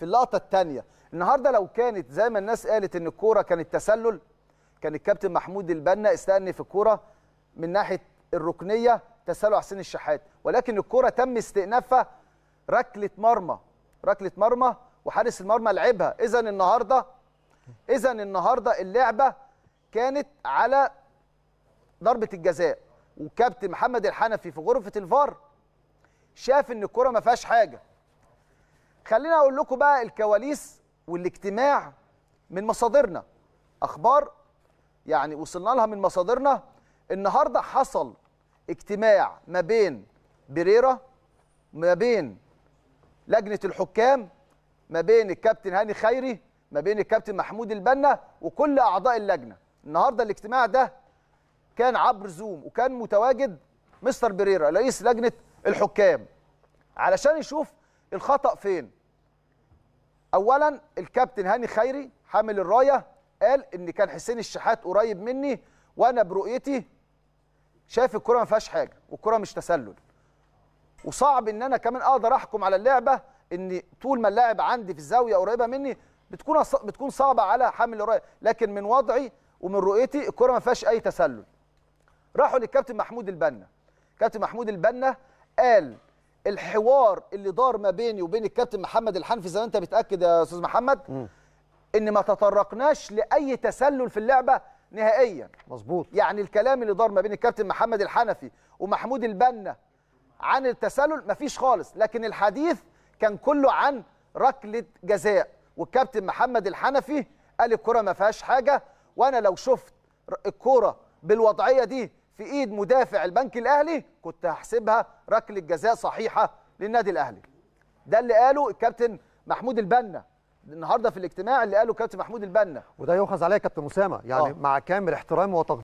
في اللقطه الثانيه النهارده لو كانت زي ما الناس قالت ان الكوره كانت تسلل كان الكابتن محمود البنا استأنف في الكوره من ناحيه الركنيه تسلل حسين الشحات ولكن الكوره تم استئنافها ركله مرمى ركله مرمى وحارس المرمى لعبها اذا النهارده اذا النهارده اللعبه كانت على ضربه الجزاء وكابتن محمد الحنفي في غرفه الفار شاف ان الكوره ما فيهاش حاجه خلينا اقول لكم بقى الكواليس والاجتماع من مصادرنا اخبار يعني وصلنا لها من مصادرنا النهارده حصل اجتماع ما بين بريرا ما بين لجنة الحكام ما بين الكابتن هاني خيري ما بين الكابتن محمود البنا وكل أعضاء اللجنة النهاردة الاجتماع ده كان عبر زوم وكان متواجد مستر بريرا رئيس لجنة الحكام علشان يشوف الخطأ فين اولا الكابتن هاني خيري حامل الرايه قال ان كان حسين الشحات قريب مني وانا برؤيتي شايف الكره ما فيهاش حاجه والكره مش تسلل وصعب ان انا كمان اقدر احكم على اللعبه ان طول ما اللاعب عندي في الزاويه قريبه مني بتكون بتكون صعبه على حامل الرايه لكن من وضعي ومن رؤيتي الكره ما فيهاش اي تسلل راحوا للكابتن محمود البنا كابتن محمود البنا قال الحوار اللي دار ما بيني وبين الكابتن محمد الحنفي زي ما انت بتاكد يا استاذ محمد م. ان ما تطرقناش لاي تسلل في اللعبه نهائيا مظبوط يعني الكلام اللي دار ما بين الكابتن محمد الحنفي ومحمود البنا عن التسلل مفيش خالص لكن الحديث كان كله عن ركله جزاء والكابتن محمد الحنفي قال الكره ما فيهاش حاجه وانا لو شفت الكره بالوضعيه دي في ايد مدافع البنك الاهلي كنت هحسبها ركله جزاء صحيحه للنادي الاهلي ده اللي قاله الكابتن محمود البنا النهارده في الاجتماع اللي قاله الكابتن محمود البنا وده يؤخذ عليه كابتن اسامه يعني أوه. مع كامل احترامي وتقديري